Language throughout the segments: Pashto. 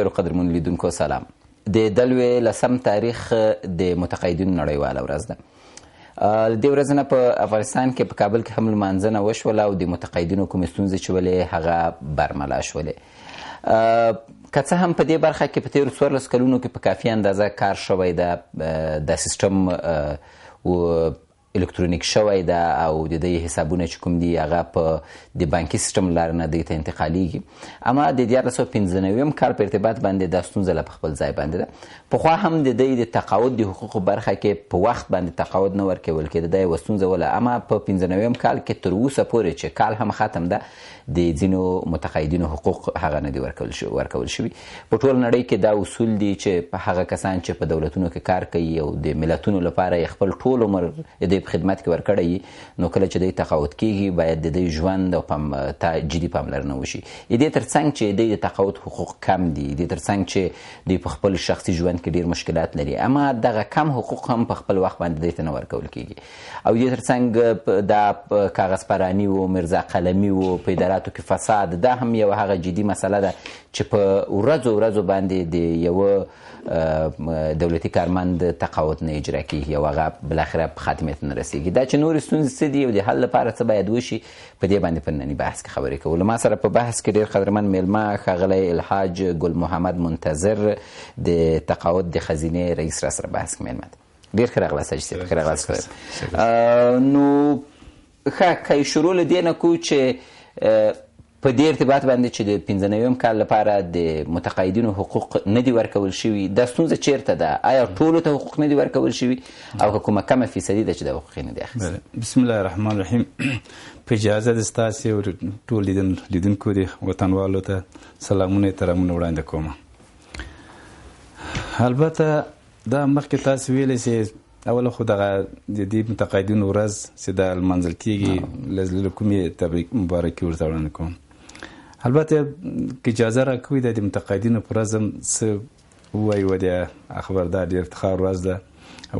ډیرو قدرمنو لیدونکو سلام د دلوي لسم تاریخ د متقاعدینو نړیواله ورځ ده د ورځ نه په افغانستان کې په کابل کې هم لمانځنه وشوله او د متقاعدینو کومې ستونزې چې ولې هغه برملا شولې که څه هم په دې برخه کې په تیرو څوارلس کلونو کې په کافي اندازه کار شوی ده دا سیستم الکترونیک شوی ده او د دې حسابونه چې کوم دی هغه په د بانکي سیستم لار نه دی ته انتقالیږي اما د 1915م کال په ارتباط باندې د ستونزې ل خپل ځای باندې ده په خو هم د دې د تقاعد د حقوقو برخه کې په وخت باندې تقاعد نه ورکول کېده د وستونزه ولا اما په 15م کال کې تر اوسه پورې چې کال هم ختم ده د ځینو متقاعدینو حقوق هغه نه دی ورکول شو ورکول شوی په ټول نړۍ کې دا اصول دي چې په هغه کسان چې په دولتونو کې کار کوي او د ملتونو لپاره خپل ټول عمر د په خدمت کې ورکړی نو کله چې د تقاعد کیږي باید د دې ژوند او پام ته جدي پاملرنه وشي دې ترڅنګ چې د تقاعد حقوق کم دي دې ترڅنګ چې د خپل شخصي ژوند کې ډیر مشکلات لري اما دغه کم حقوق هم په خپل وخت باندې دې نه ورکول کیږي او دې ترڅنګ د کاغذ پرانی او مرزا قلمی او په اداراتو کې فساد دا هم یو هغه جدي مسله ده چې په ورځو ورځو باندې د یو دولتي کارمند تقاعد نه اجرا کیږي او هغه بل اخره په خاتمیت نه رسیږي دا چې نور ستونزې څه دي او د حل لپاره څه باید وشي په دې باندې په ننني بحث کې خبرې کوو ما سره په بحث کې ډیر قدرمن میلمه ښاغلی الحاج ګل محمد منتظر د تقاعد د خزینه رئیس را سره بحث کې میلمه ډیر ښه راغلاست چې ښه راغلاست نو ښه کای شروع لدینه کو چې په دې ارتباط باندې چې د 15 کال لپاره د متقاعدینو حقوق نه دی ورکول شوی د ستونزه چیرته ده آیا ټول ته حقوق نه دی ورکول شوی او کومه کمه فیصدی ده چې د حقوق نه دی اخیستل بسم الله الرحمن الرحیم په اجازه د ستاسو ټول لیدن لیدونکو دي وطنوالو ته سلامونه ترامونه وړاندې کوم البته دا مخکې تاسو ویلې چې اول خو دغه د دې متقاعدینو ورځ چې د منځل کیږي لزل کومې تبریک مبارکي ورته وړاندې کوم البته اجازه راکوي د منتقدینو پر ازم وای و د خبردار د افتخار ورځ ده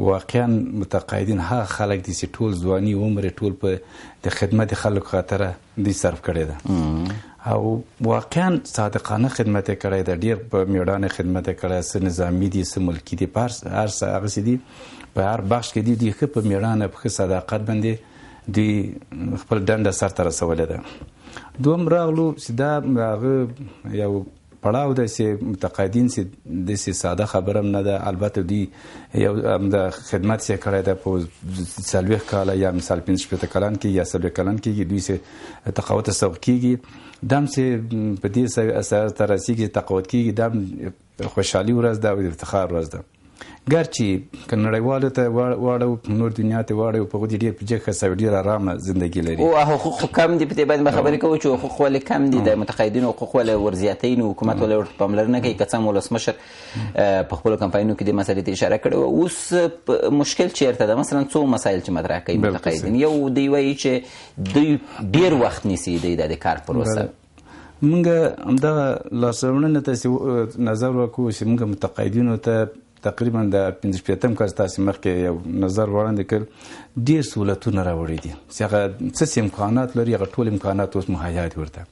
واقعا متقاعدین ها خلک دي چې ټول ځواني عمر ټول په د خدمت خلکو خاطر دي صرف کړي ده او واقعا صادقانه خدمت کړی د ډیر په میړانه خدمت کړی س نظامی دي س ملکی دي پارس هر څه هغه سي دي په هر بخش کې دي د ښه په میړانه په صداقت باندې دوی خپل دنده سرته رسولې ده دوم راغلو چې دا هغه یو پړاو د سي متقاعدین سي د سي ساده خبرم نه ده البته دی یو د خدمت سي کړی ده په سلويخ کال یا مثال پنځه پته کلان کې یا سلويخ کلان کې دوی سي تقاوت سوق کیږي دم سي په دې سي اثر ترسي کې تقاوت کیږي دم خوشحالي ورځ ده او افتخار ورځ ده ګرچې کنړیوالو ته واړو نور دنیا ته واړو په غوډي ډیر پجه خسو ډیر آرام ژوندۍ لري او حقوق کم دي په دې باندې خبرې کوو چې حقوق ول کم دي د متقاعدین حقوق ول ورزياتین حکومت ول ورته پاملرنه کوي کڅم ولسمشر په خپل کمپاینو کې د مسلې ته اشاره کړې او اوس مشکل چیرته ده مثلا څو مسایل چې مطرح کوي متقاعدین یو دی وایي چې دوی ډیر وخت نیسي د کار پروسه موږ همدغه لاسونه تاسو نظر وکړو چې موږ متقاعدینو ته تقریبا د 15 کال تاسو مخکې یو نظر وړاندې کړ ډیر سہولتونه راوړي دي چې هغه څه امکانات لري هغه ټول امکانات اوس مهیا دي ورته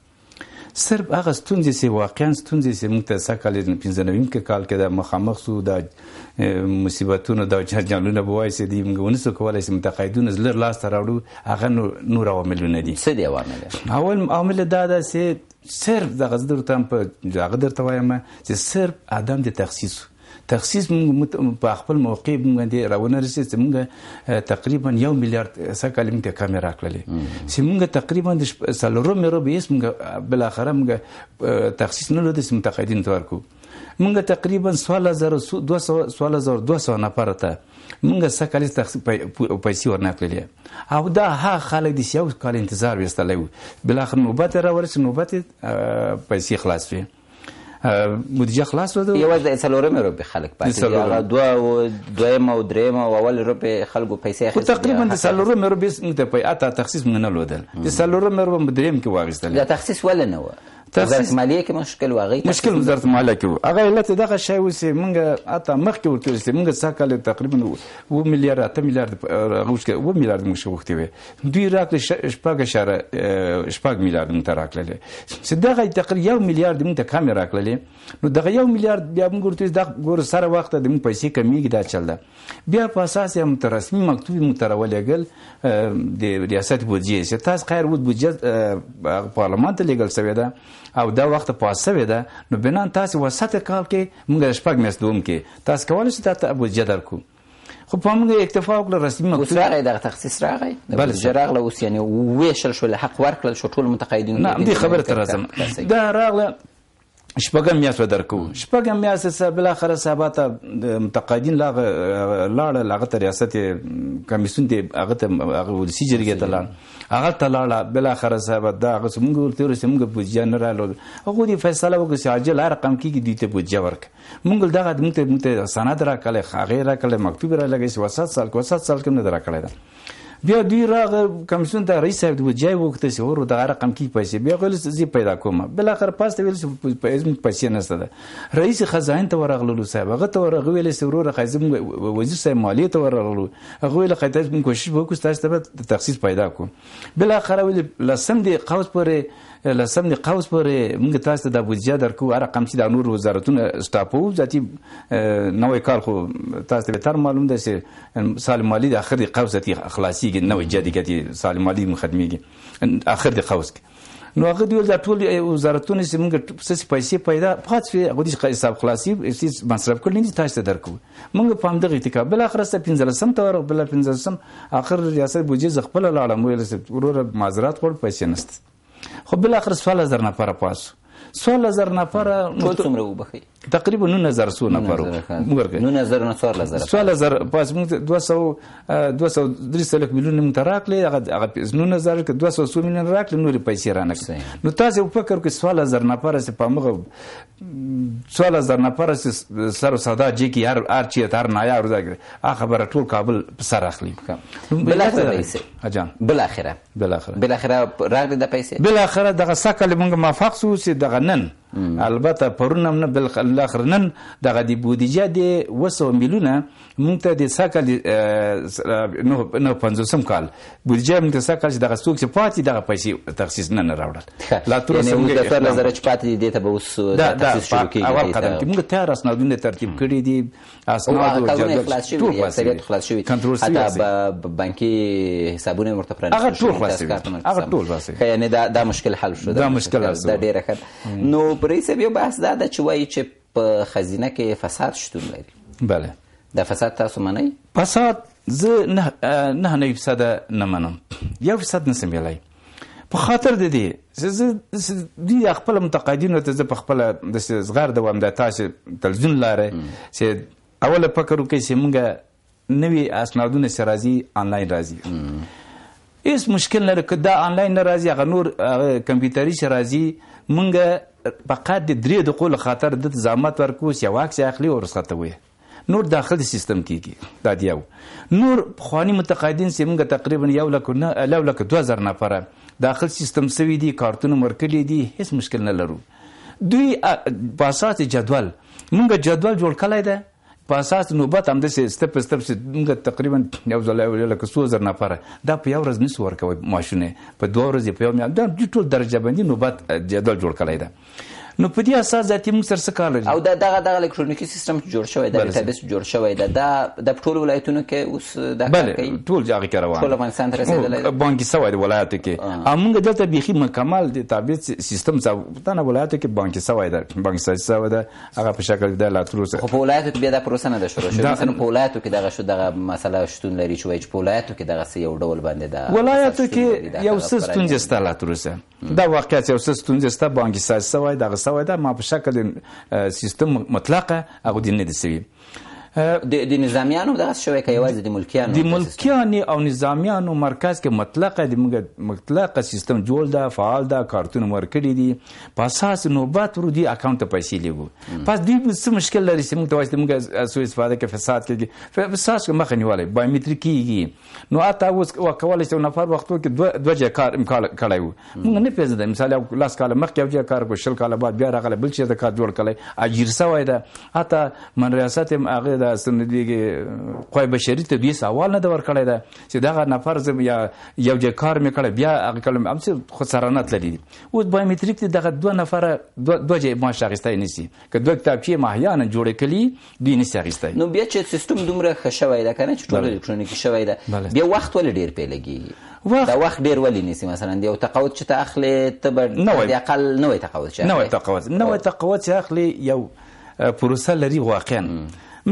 صرف هغه ستونزې چې واقعا ستونزې چې موږ ته سکل 15 کې کال کې د مخامخ سو د مصیبتونو د جنجالونو په وایسه دی موږ ونسو کولای چې متقاعدون زلر لاس ته راوړو هغه نور عواملونه دي څه دي عوامل اول عامل دا ده چې صرف د غزدر تم په هغه درته وایم چې صرف ادم د تخصیص تخصیص موږ په خپل موقع موږ دې راونه رسېږي موږ تقریبا یو میلیارد سکل موږ ته کم راکړلې چې موږ تقریبا د سلورو مېرو به موږ بل اخر موږ تخصیص نه لودې سم تقیدین ورکو موږ تقریبا 12200 12200 نفر ته موږ سکل تخصیص پیسې ورنکړلې او دا هغه خلک دي چې یو کال انتظار وستلې بل اخر نوبت راورس نوبت پیسې خلاص وي بودجه خلاص شو یوازې د څلورمې روپۍ خلک پاتې دي هغه دوه او دویم او دریم او اول روپۍ خلکو پیسې اخیستې تقریبا د څلورمې روپۍ څنګه ته پي اته تخصیص موږ نه لودل د څلورمې روپۍ دریم کې واغستل دا تخصیص ولنه و وزارت مالیه کې مشکل واغی مشکل وزارت مالیه کې هغه علت دغه شی اوس موږ اته مخکې ورته ورسې موږ څه کال تقریبا و میلیارډ اته میلیارډ غوښته و میلیارډ موږ غوښته وي دوی راکړه شپږ شهر شپږ میلیارډ موږ راکړل چې دغه تقریبا یو میلیارډ موږ ته کم راکړل نو دغه یو میلیارډ بیا موږ ورته د ګور سره وخت د موږ پیسې کمیږي دا چل ده بیا په اساس هم تر رسمي مکتوب موږ تر ولېګل د ریاست بودجې چې تاسو خیر وو بودجې پارلمان ته لېګل سوی ده او دا وخت په اسوي ده نو بنان تاسو وسط کال کې موږ شپږ میس دوم کې تاسو کولای شئ تاسو ابو جدر کو خو په موږ اکتفا وکړه رسمي مکتوب سره د تخصیص راغی بل جراغله اوس یعنی ویشل شو حق ورکړل شو ټول متقاعدین نه دې خبره تر ازم دا راغله شپږم میاس درکو شپږم میاس سره بل اخر سبا ته متقاعدین لا لاړه لاغه ریاست کمیسون دی هغه ته هغه ولسی جرګه ته لاړ هغه تلاړه بل اخر صاحب دا هغه څنګه ورته ورسې موږ بودجه نه رالو هغه دی فیصله وکړي چې عاجل رقم کې دي ته بودجه ورک موږ دغه موږ ته سند راکړل هغه راکړل مکتوب را لګې 7 سال 7 سال کې نه راکړل بیا دوی راغ کمیسیون ته رئیس صاحب د جای وکړه چې ورو د رقم کې پیسې بیا غل زی پیدا کوم بل اخر پاس ته ویل چې پیسې نشته ده رئیس خزائن ته ورغلو صاحب هغه ته ورغ ویل چې ورو خزم وزیر صاحب مالیه ته ورغلو هغه ویل قیدات کوشش وکړو تاسو ته تخصیص پیدا کوم بل اخر ویل لسم دی قوس پرې لسم نه قوس پورې موږ تاسو ته د بودیجه درکو هر رقم چې د نور وزارتونو سټاپو ځتی نوې کال خو تاسو به تر معلوم ده چې سال مالی د اخر قوس ته اخلاصي نوې جدي کې سال مالی مخدميږي اخر د قوس نو هغه دی د ټول وزارتونو سیمګ سس پیسې پیدا پاتې غوډي حساب خلاصي سیس مصرف کړل نه تاسو ته درکو موږ په همدغه اتکاب بل اخر سره 15 سم تور بل 15 سم اخر ریاست بودیجه خپل لاړم ویل سره معذرت خور پیسې نست خو بل اخر سوال زر نفر پاس سوال زر نفر ټول څومره وبخي تقریبا 9000 سو نفر موږ 9000 نه 4000 4000 پس موږ 200 200 300 میلیون موږ تراکلې هغه 9000 کې 200 سو میلیون راکلې نور پیسې رانکړي نو تاسو په فکر کې 4000 نفر سه په موږ 4000 نفر سه سر صدا جې کې هر هر چی تر نه یا ورځ خبره ټول کابل په سر اخلي بل اخره اجان بل اخره بل اخره بل اخره راغلي د پیسې بل اخره دغه سکه لمونږ موافق سو چې دغه نن البته پرونم نه بل الاخر نن دغه د بودیجه د 200 میلیونه مونږ ته د ساکل نو نو 500 کال بودیجه مونږ ته ساکل چې دغه څوک چې پاتې دغه پیسې تخصیص نه راوړل لا تر اوسه مونږ د تر نظر چې پاتې دي ته به اوس تخصیص شروع کیږي اول قدم کې مونږ ته اسنادونه ترتیب کړی دي اسناد او جدول خلاص شوی دي سریعت خلاص شوی حتی بانکي حسابونه مرته پرانیستل هغه ټول خلاص شوی هغه ټول خلاص شوی یعنی دا دا مشکل حل شو دا مشکل دا ډیره ښه نو پرې سه یو بحث دا چې وایي چې په خزینه کې فساد شتون لري بله د فساد تاسو منئ فساد زه نه نه نه فساد نه منم یو فساد نسم ویلای په خاطر د دې زه د خپل متقاعدینو ته زه په خپل د صغار دوام د تاسو تلویزیون لاره چې اوله فکر وکړي چې مونږ نوی اسنادونه سره راځي آنلاین راځي هیڅ مشکل نه لري که دا آنلاین نه راځي هغه نور کمپیوټري سره راځي مونږ فقط د درې دقو له خاطر د زحمت ورکو چې واکس اخلي او رخصته وي نور داخل سیستم کیږي دا دی یو نور خواني متقاعدین سیمګه تقریبا یو لک نه لو لک 2000 نفر داخل سیستم سوي دي کارتونه مرکلي دي هیڅ مشکل نه لرو دوی په اساس جدول مونږ جدول جوړ کړی دی په اساس نوبت هم د سټپ سټپ څنګه تقریبا یو ځل یو لکه سو زر نفر دا په یو ورځ نس ورکوي ماشونه په دوه ورځې په یو میاشت دا ټول درجه بندي نوبت جدول جوړ کړی دی نو په دې اساس د تیم سر سره کار لري او د دغه د الکترونیکی سیستم جوړ شوی د ډیټابیس جوړ شوی دا د ټول ولایتونو کې اوس د بله ټول ځای کې روان ټول افغانستان ته رسیدلی بانکي سواد ولایت کې امونګ دلته بيخي مکمل د تابعیت سیستم څخه دغه ولایت کې بانکي سواد بانک سواد سواد هغه په شکل د لاتروس خو په ولایت کې بیا د پروسه نه شروع شوه مثلا په ولایت کې دغه شو دغه مسله شتون لري چې په ولایت کې دغه سی یو ډول باندې دا ولایت کې یو څه ستونزه ستاله تروسه دا واقعیت یو څه ستونزه ستا بانکي سواد سواد دغه سوی ده ما په شکل سیستم مطلقه هغه دین نه دي سوي د د نظامیانو دغه شوې کې یوازې د ملکیانو د ملکیانو او نظامیانو مرکز کې مطلق د مطلق سیستم جوړ دا فعال دا کارتون ورکړي دي په اساس نوبات ورو دي اکاونټ پیسې لګو پس دوی به څه مشکل لري چې موږ تواسته موږ سو استفاده کې فساد کې فساد کې مخه نیولې بایومټریکي نو اته اوس وکول چې نفر وختو کې دوه دوه کار امکان کړای وو موږ نه پیژنې مثال لاس کال مخکې یو کار کو شل کال بعد بیا راغله بل چې د کار جوړ کړي اجیر سوای دا اته من ریاست هغه د اسنه دی قوی بشری ته دوی سوال نه ور کړی دا چې دا نفر زم یا یو د کار مې کړی بیا هغه کلم هم څه خسرانات لري اوس بایومټریک دغه دوه نفر دوه جې ما شاغستای نسی که دوه کتاب چې ماهیان جوړ کړي دوی نه شاغستای نو بیا چې سیستم دومره خښوي دا کنه چې ټول الکترونیکی شوی دا بیا وخت ول ډیر پیلګي دا وخت ډیر ولی نسی مثلا دی او تقاعد چې ته اخلي ته به دی اقل نوې تقاعد چې نوې تقاعد نوې تقاعد چې اخلي یو پروسه لري واقعا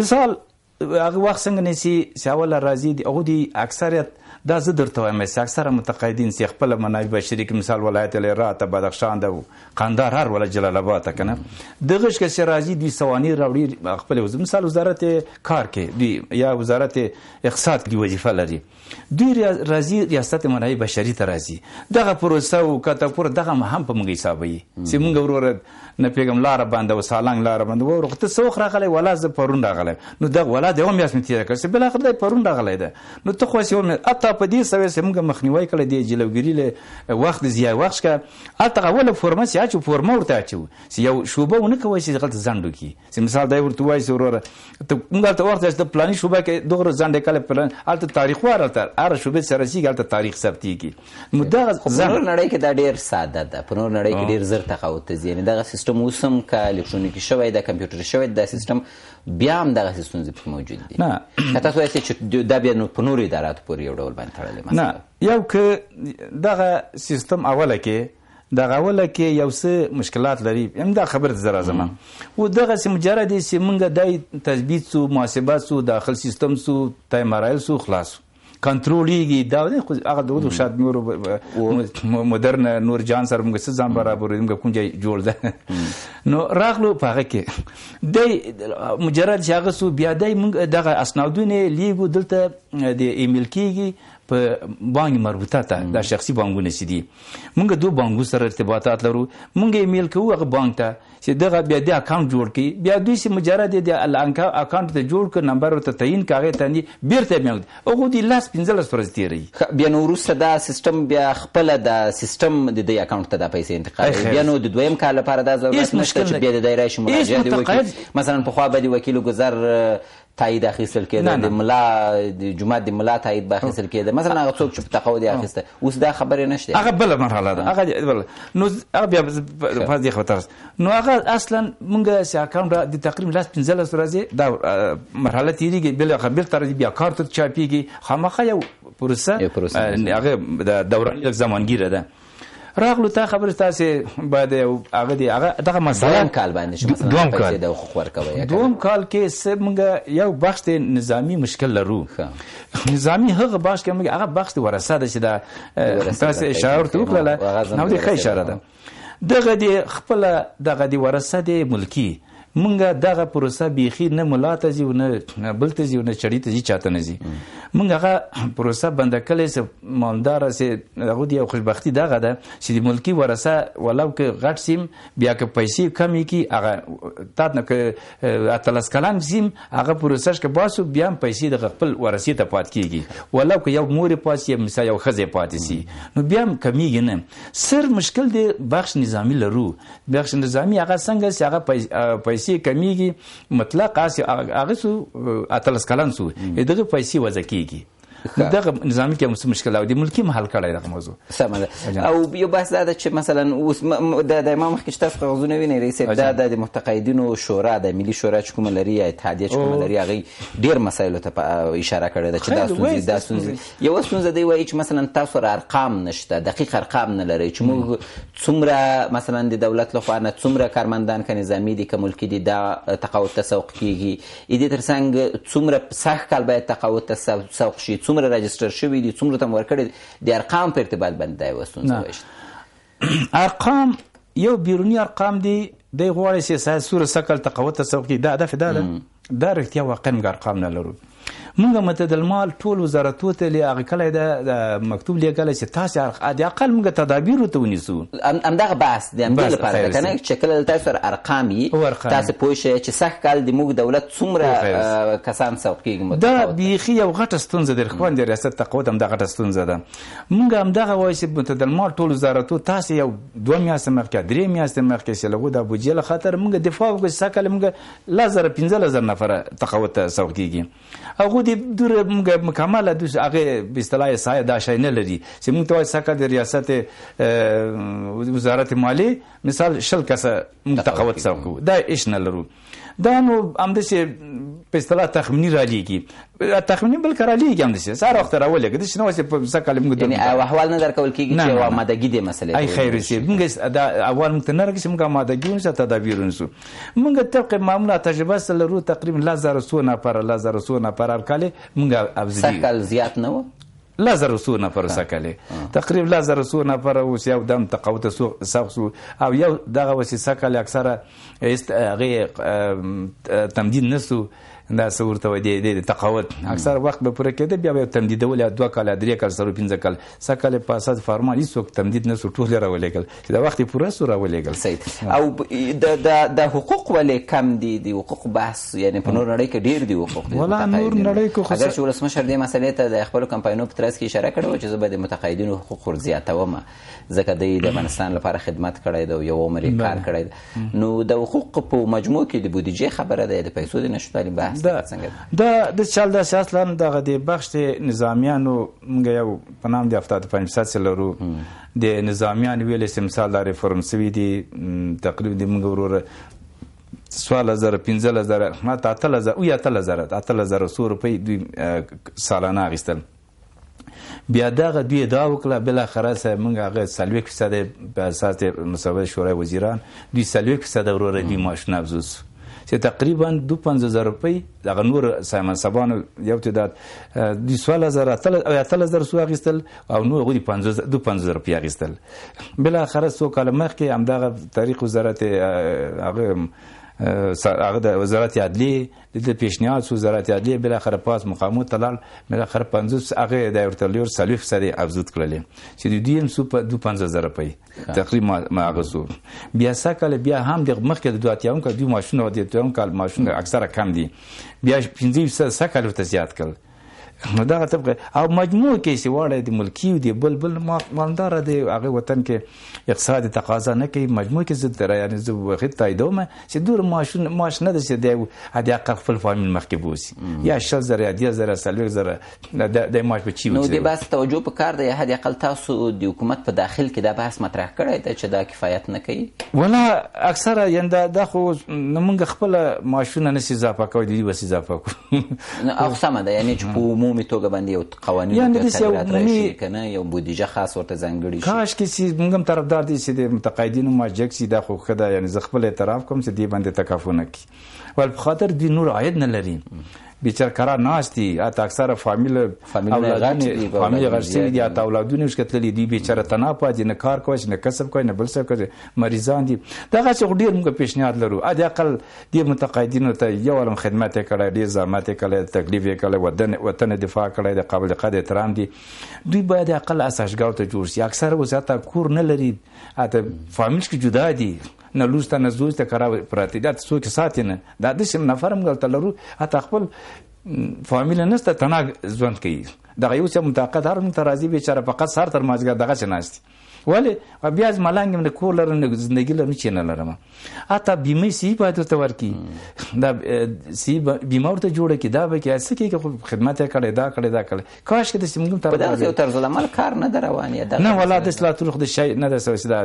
مثال هغه وخت څنګه نسی سیاول راځي دی او دی اکثریت دا زه درته وایم چې اکثره متقاعدین چې خپل منابع بشري کې مثال ولایت الهرات بدخشان د قندهار هر ولایت جلال آباد ته کنه دغه ښکه چې راځي دوی سوانی راوړي خپل مثال وزارت کار کې دوی یا وزارت اقتصاد کې وظیفه لري دوی راځي ریاست منابع بشري ته راځي دغه پروسه او کتاپور دغه هم په موږ حسابي چې موږ ورور نه پیغام لار باندې وسالنګ لار باندې ورغته سوخ راغلی ولا ز پرون راغلی نو دغه ولا د یو میاس متیه کړ چې بل اخر د پرون راغلی ده نو ته خو یو اته په دې سوي سمګه مخنیوي کړي دی جلوګری له وخت زیای وخت کا اته اوله فورمه سي اچو فورمه ورته اچو سی یو شوبه ونه کوي چې غلط زندو کی سی مثال دای ورته وای سرور ته موږ ته ورته د پلاني شوبه کې دغه زندې کله پلان الته تاریخ ورته ار شوبه سره سی غلط تاریخ ثبتي کی مده زنګ نړۍ کې دا ډیر ساده ده په نور نړۍ کې ډیر زر تخوت دي یعنی دغه سیستم اوسم کا الکترونیکی شوی د کمپیوټر شوی د سیستم بیا هم دغه ستونزې موجود دي نه تاسو وایئ چې دا بیا نو په نورو اداراتو پورې یو ډول باندې پورې تړلې نه یو ک دغه سیستم اوله کې دغه اوله کې یو څه مشکلات لري هم دا خبر زرا زما و دغه سم مجرد سي مونږ د تثبیت سو محاسبات سو داخل سیستم سو تایمرایل سو خلاص کنټرولېږي دا هغه دغه شاد نور مدرن نور جان سره موږ څه ځان برابر موږ کوم ځای جوړ ده نو راغلو پاره کې د مجرد شاغه سو بیا د موږ دغه اسنادونه لیګو دلته د ایمیل کېږي په بانک مربوطه ته د شخصي بانکونه سي دي مونږ دوه بانکو سره ارتباطات لرو مونږ ایمیل کوو هغه بانک ته چې دغه بیا د اکاونټ جوړ کړي بیا دوی سي مجرد د الانکا اکاونټ ته جوړ کړي نمبر ته تعین کاغه ته نه بیرته میو او د لاس 15 ورځې تیری بیا نو روسه دا سیستم بیا خپل د سیستم د دې اکاونټ ته د پیسې انتقال بیا نو د دویم کال لپاره دا ضرورت نشته چې بیا د دایره شموله جدي وکړي مثلا په خو به د وکیل گذر تایید اخیستل کېده د ملا د جمعه د ملا تایید به اخیستل کېده مثلا هغه څوک چې په تقاعد اخیسته اوس دا خبره نشته هغه بل مرحله ده هغه بل نو هغه بیا په دې خبره نو هغه اصلا مونږ سي اکاونټ د تقریبا لاس 15 ورځې دا مرحله تیریږي بل خبر تر بیا کارت چاپیږي خامخا یو پروسه هغه د دوراني زمانګیره ده راغلو تا خبر تاسو بعد هغه دی هغه دغه مسله کال باندې چې مثلا پیسې د حقوق ورکوي دوم کال کې سمګه یو بخش نظامی مشکل لرو نظامی هغه بخش کې موږ هغه بخش ورسه ده چې دا تاسو اشاره وکړه نو دی ښه اشاره ده دغه دی خپل دغه دی ورسه دی ملکی مونږ دغه پروسه بیخي نه ملاته زیو نه بلته زیو نه چړی ته زی چاته نه زی مونږ هغه پروسه بند کړې چې مالدار سي هغه دی خوشبختی دغه ده چې د ملکی ورسه ولو کې غټ سیم بیا که پیسې کمې کی هغه تات نه ک اتلس کلام سیم هغه پروسه ش کې باسو بیا پیسې د خپل ورسې ته پات کیږي ولو که یو مور پاسې مثال یو خزه پاتې سي نو بیا کمیږي نه سر مشکل دی بخش نظامی لرو بخش نظامی هغه څنګه چې هغه پیسې پیسې کمیږي مطلق اسی هغه سو اتلس کلن سو دغه پیسې وځ کیږي نو دغه نظام کې هم مشکل او د ملکی محل کړی دغه موضوع سمه ده او یو بحث دا ده چې مثلا اوس د امام مخکې تاسو کاغذونه وینئ رئیس دا د متقاعدینو شورا د ملي شورا چې کوم لري یا اتحادیه چې کوم لري هغه ډیر مسایل ته اشاره کړې ده چې دا ستونزې دا ستونزې یو ستونزه دی وایي چې مثلا تاسو را ارقام نشته دقیق ارقام نه لري چې موږ څومره مثلا د دولت له خوا نه څومره کارمندان کنه نظامی دي که ملکی دي دا تقاعد تسوق کیږي اې دې ترڅنګ څومره صح کال باید تقاعد تسوق شي څومره راجستر شوي دي څومره تم ورکړي د ارقام په ارتباط باندې دا وستون ارقام یو بیرونی ارقام دی د غوړې سیاست سور سکل تقوت تسوقي دا هدف دا ده دا رښتیا واقعا ارقام نه لرو موږ متد المال ټول وزارتو ته لې هغه کله د مکتوب لیکل چې تاسو د اقل موږ تدابیر ته ونیسو همدغه بحث د همدې لپاره کنه چې کله تاسو ارقامي تاسو پوه شئ چې سخت کال د موږ دولت څومره کسان سوق کیږي دا بیخي یو غټه ستونزه د خوان د ریاست تقوت هم د غټه ستونزه ده موږ همدغه وایي چې متد المال ټول وزارتو تاسو یو دوه میاشتې مخکې درې میاشتې مخکې چې لغو د بودیجه خاطر موږ دفاع وکړو چې سکه موږ 15000 نفر تقوت سوق کیږي هغه د دور مکمل د هغه په اصطلاح سایه دا شای نه لري چې موږ ته سکه د ریاست وزارت مالی مثال شل کس متقوت سره دا هیڅ نه لرو دا نو همداسې په اصطلاح تخمینی را لیږي تخمینی بل کرا لیږي همداسې سار وخت را ولګي د شنو واسه په سکه لمګ یعنی احوال نه درکول کیږي چې وا مادګی دی مسله ای خیر شي موږ دا اول موږ نه راګي موږ مادګیون څه تدابیرون سو موږ طبق معموله تجربه سره تقریبا 1000 سو نه پر 1000 سو نه پر کال موږ ابزدی سکه زیات نه لزر سو نفر سکلې تقریبا لزر سو نفر اوس یو دم تقوت سو سو او یو دغه وسی سکل اکثره غي تمدید نسو دا صورت و دی د تقوت اکثر وخت به پوره کېده بیا به تمدیدول دوه کال درې کال سره پنځه کال سکل په اساس فرمان هیڅوک تمدید نه سو ټول راولېګل چې دا وخت پوره سو راولېګل سید او د د د حقوق ولې کم دي د حقوق بحث یعنی په نور نړۍ کې ډیر دي حقوق دي ولا نور نړۍ کې خو اگر چې ولسمشر دې مسلې ته د خپل کمپاینو په ترڅ کې اشاره کړو چې زه به د متقاعدینو حقوق ور زیاتوم ځکه د افغانستان لپاره خدمت کړی دی یو عمر کار کړی نو د حقوق په مجموع کې د بودیجې خبره ده د پیسو د نشټوالي بحث بحث څنګه د د چل د سیاست لاندې دغه د بخش نظامیانو موږ یو په نام د 75 سیاسي لرو د نظامیان ویل سمسال د ریفورم سوي دي تقریبا د موږ ورور سوال زر 15000 ما ته 3000 او 3000 3000 سو روپۍ دوی سالانه غستل بیا دغه دوی دا وکړه بل اخره سه مونږ هغه سلوي فیصد په اساس مسابقه شورای وزیران دوی سلوي فیصد ورور دوی ماشنه ابزوس چې تقریبا 25000 روپۍ دغه نور سایمن سبان یو تعداد د 12000 تل او 13000 سو اغستل او نو غوډي 50 25000 روپۍ اغستل بل اخر سو کال مخکې همدغه تاریخ وزارت هغه هغه د وزارت عدلی د پیشنهاد سو وزارت عدلی بل اخر پاس مقامو تلل بل اخر 50 هغه د ورتلیور سلیف سره افزود کړل چې د دې هم سو په 25000 روپۍ تقریبا هغه سو بیا سکل بیا هم د مخکې د دواتیاون کړه دوه ماشونه د دوه کال ماشونه اکثره کم دي بیا 15 سکل ورته زیات کړل نو دا طبقه او مجموع کې سیواړه د ملکی دی بل بل مالدار دی هغه وطن کې اقتصاد تقاضا نه کوي مجموع کې زد در یعنی زو وخت تایدوم چې دور ماشون ماش نه دي دی هدي حق خپل فامیل مخکې بوسي یا شل زره یا زره سلوک زره د ماش په چی نو د بس توجه په کار دی هدي اقل تاسو د حکومت په داخل کې دا بحث مطرح کړی دی چې دا کفایت نه کوي ولا اکثره ینده د خو موږ خپل ماشونه نسې اضافه کوي دی وسې اضافه کوي نو اقسامه ده یعنی چې په عمومي توګه باندې یو قوانینو کې تغیرات راشي کنه یو بودیجه خاص ورته ځانګړي شي کاش کې چې موږ هم طرفدار دي چې د متقاعدینو ماجک سي دا خو خدا یعنی زه خپل اعتراف کوم چې دې باندې تکافو نه کی ول په خاطر دې نور عاید نه لري بیچارکارا ناش دي اته اکثره فامیل اولادونه فامیل غشتي دي اته اولادونه وشکتلې دي بیچاره تنا پاتې نه کار کوي نه کسب کوي نه بل څه کوي مریضان دي دغه څو ډیر موږ پیشنهاد لرو ا دې اقل دې متقاعدینو ته یو لم خدمت کړي دې زحمت کړي تکلیف کړي وطن وطن دفاع کړي د قابل قد احترام دي دوی باید اقل اساسګاو ته جوړ شي اکثره وزاته کور نه لري اته فامیل کې جدا دي نه لوز ته نه زوز ته کرا پراته دا څوک ساتي نه دا د سیم نفر هم غلط لرو حتی خپل فامیل نه ست تنا ژوند کوي دا یو څه متعقد هر مترازی بیچاره فقط سر تر مازګر دغه چناست ولی بیا از ملنګ نه کور لر نه زندگی لر نه چینه لرم اته بیمه سی باید ته ورکی دا سی بیمه ورته جوړه کی دا به کی اس کی خدمت کړي دا کړي دا کړي کاش کې د سیمګم تر دا یو طرز عمل کار نه دروانې دا نه ولا د اصلاح تلخ د شی نه د سوسیدا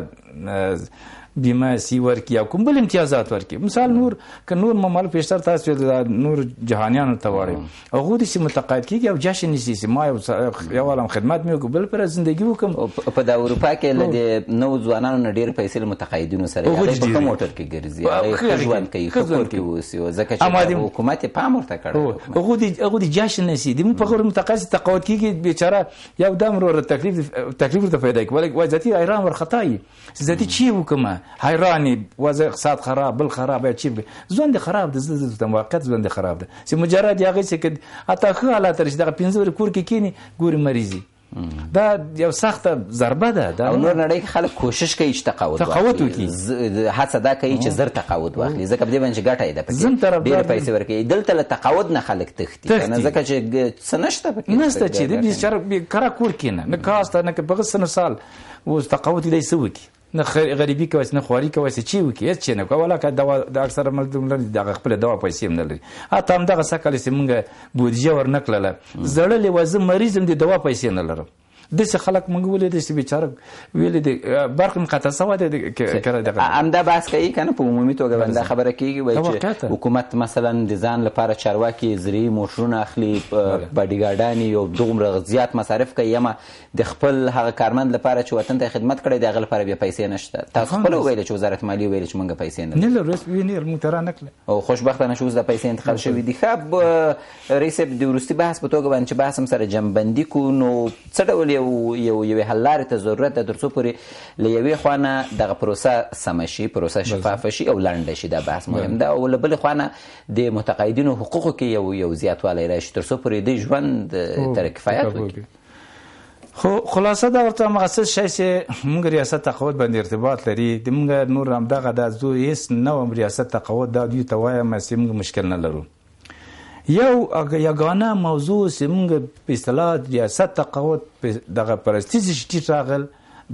بیمه سی ورکی یا کوم بل امتیازات ورکی مثال نور ک نور ممالک پیشتر تاسو د نور جهانیانو تواري هغه د سیمه متقاعد کیږي او جشن نسی ما یو عالم خدمت میو بل پر زندگی وکم په د اروپا کې له نو ځوانانو ډیر پیسې متقاعدینو سره په موټر کې ګرځي ژوند کوي خپل کې وسی ځکه چې حکومت پام ورته کړو هغه د هغه د جشن نسی د په خور متقاعد تقاعد کیږي بیچاره یو دم رو تکلیف تکلیف ته پیدا کوي ولکه ځتی ایران ور خطای ځتی چی وکمه حیرانی وضع اقتصاد خراب بل خراب یا چی ژوند خراب د زړه د واقعیت ژوند خراب ده چې مجرد یاغې چې کد اته خه حالات راشي د 15 کور کې کینی ګوري مریضي دا یو سخت ضربه ده دا او نور نړۍ کې خلک کوشش کوي چې تقاعد تقاعد وکړي هڅه دا کوي چې زر تقاعد واخلي ځکه په دې باندې ګټه یې ده پکې ډېر پیسې ورکوي دلته له تقاعد نه خلک تښتي کنه ځکه چې څه نشته پکې نشته چې دې بیچاره کار کور کینه نه کاسته نه په غسن سال اوس تقاعد دې سوي نه غریبي کوي نه خوري کوي چې یو کې چې نه کوي ولکه دوا د اکثر ملتون لري د خپل دوا پیسې هم نه لري اته هم دغه سکه لسیمنګ بودیجه ورنکله زړه لوازم مریض هم د دوا پیسې نه لري د خلک مونږ ولې د بیچاره ویلې د برق مقطع سو د کړه د امدا بس کوي کنه په عمومي توګه باندې خبره کیږي وایي چې حکومت مثلا د ځان لپاره چارواکي زری موټرونه اخلي باډي ګارډانی یو دومره زیات مصارف کوي یم د خپل هغه کارمند لپاره چې وطن ته خدمت کړي د غل لپاره بیا پیسې نشته تاسو خپل ویل چې وزارت مالی ویل چې مونږ پیسې نه نه لرس وینې مونږ تر نه او خوشبختانه شوز د پیسې انتقال شوې دي خب رئیس د ورستي بحث په توګه باندې بحث هم سره جنبندی کو نو څه ډول یو یو یو حل لارې ته ضرورت ده ترڅو پورې له یوې خوانه دغه پروسه سم شي پروسه شفاف شي او لنډ شي دا بحث مهم ده او له بل خوانه د متقاعدینو حقوقو کې یو یو زیاتوالی راشي ترڅو پورې د ژوند تر کفایت وکړي خو خلاصه دا ورته مقصد شې چې موږ ریاست تقوت باندې ارتباط لري د موږ نور هم دغه د زو هیڅ نو ریاست تقوت دا دوی ته وایم چې موږ مشکل نه لرو یو یګانه موضوع سیمګ په اصطلاح ریاست تقوت دغه پرستی چې شاغل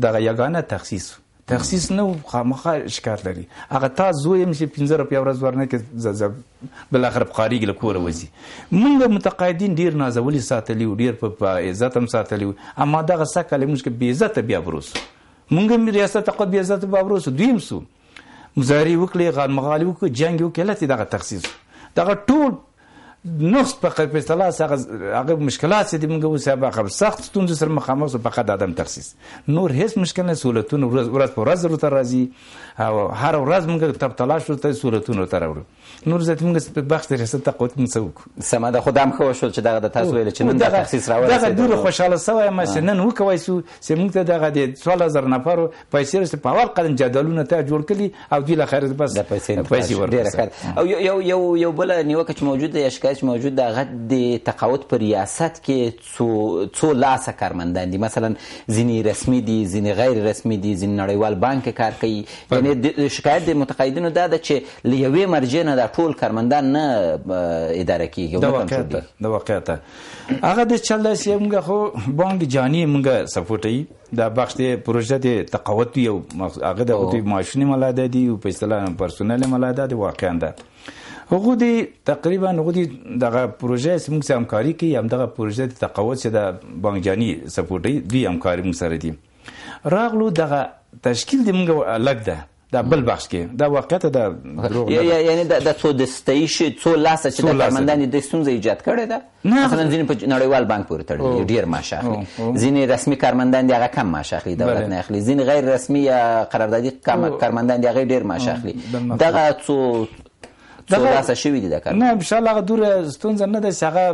دغه یګانه تخصیص تخصیص نه خامخا شکار لري هغه تا زوی هم چې 15 روپیا ورځ ورنه کې بل اخر بخاري ګل کور وځي موږ متقاعدین ډیر نازولي ساتلی او ډیر په عزت هم ساتلی اما دغه سکه موږ کې بې عزت بیا بروس موږ ریاست تقوت بې عزت بیا بروس دویم سو مزاری وکړي غالمغالي وکړي جنگ وکړي لته دغه تخصیص دغه ټول نفس په په اصطلاح هغه مشکلات دي موږ اوس هغه سخت ستونزې سره مخامخ سو فقط عدم تخصیص نور هیڅ مشکل نه سہولتونه ورځ په ورځ ضرورت راځي او هر ورځ موږ تب تلاش ورته سہولتونه تر ورو نور زه موږ په بخت ریاست تقوت نسوک سما د خدام خو شو چې دغه د تاسو ویل چې نن د تخصیص راوړل دغه دور خوشاله سوې مې نن وکوي سو چې موږ ته دغه د 12000 نفر پیسې سره په وخت قدم جدالونه ته جوړ کړي او دوی له خیر بس پیسې ورکړي او یو یو یو بل نیوکه چې موجوده یې شکایت چې موجود د هغه د تقاعد په ریاست کې څو څو لاسه کارمندان دي مثلا ځینې رسمي دي ځینې غیر رسمي دي ځینې نړیوال بانک کار کوي یعنی د شکایت د متقاعدینو دا ده چې له یوې مرجع نه دا ټول کارمندان نه اداره کیږي دا واقعیت ده دا واقعیت ده هغه د چل داسې موږ خو بانک جانی موږ سپورټي دا بخش پروژه د تقوت یو هغه د معاشونه ملاده دي او په اصطلاح پرسونل ملاده دي واقعا ده هغه دی تقریبا هغه دی دغه پروژه سمون سره همکاري کوي هم دغه پروژه د تقوت سره د بانکجانی سپورټي دوی همکاري مون سره دي راغلو دغه تشکیل د موږ لګ ده دا بل بخش کې دا واقعیت دا دروغ نه یعنی دا څو د ستایش څو لاس چې د کارمندانې د ستونزې ایجاد کړي دا مثلا ځین په نړیوال بانک پورې تړلي ډیر معاش اخلي ځین رسمي کارمندان دغه کم معاش اخلي دولت نه اخلي ځین غیر رسمي قراردادي کارمندان دغه ډیر معاش اخلي دغه څو څو لاسه شوي دي دا کار نه انشاءالله هغه دوره ستونزه نه ده چې هغه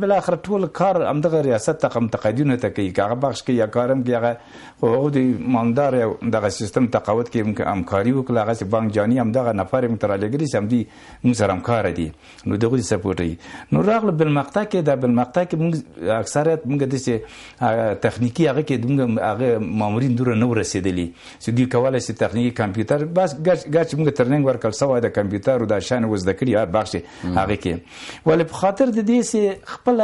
بالاخره ټول کار همدغه ریاست ته متقدینو ته کوي که هغه بخش کې یا کارم کې هغه خو د ماندار دغه سیستم تقاوت کې همکاري وکړه هغه بانک جاني همدغه نفر مې تر لګري چې همدي موږ سره همکار دي نو دغه سپورټي نو راغله بالمقطع کې دا بالمقطع کې موږ اکثریت موږ د چې تخنیکی هغه کې موږ هغه مامورین دوره نو رسیدلی چې دوی کولای شي تخنیکی کمپیوټر بس ګرځ موږ ترننګ ورکړ سوای د کمپیوټر دا شان وز دکړي هر بخش هغه کې ولې په خاطر د دې سي خپل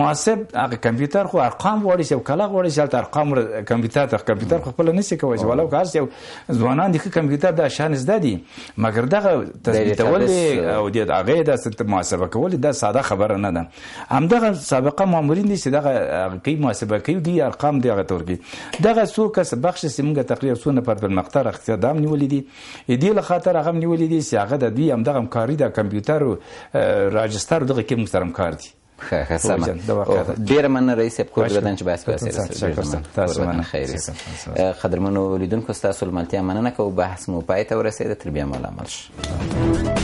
محاسب هغه کمپیوټر خو ارقام وړي او کله وړي چې ارقام کمپیوټر تر کمپیوټر خپل نه سي کوي ولو کار سي ځوانان د کمپیوټر د شان زده دي مګر دغه تثبیتول او د هغه د محاسبه کول د ساده خبره نه ده همدغه سابقه مامورین دي چې دغه کوي محاسبه کوي د ارقام دغه تورګي دغه څو کس بخش سیمګه تقریبا څو نفر په مقطر اقتدام نیولې دي دې له خاطر هغه نیولې دي چې هغه د دوی هم دغه کاری د کمپیوټر راجستر دغه کې موږ سره کار دي ښه سمه ډیر مننه رئیس صاحب کور بدن چې بس تاسو مننه خیر قدرمنو لیدونکو تاسو ملتیا مننه کوم بحث مو پای ته ورسید تر بیا ملامل شي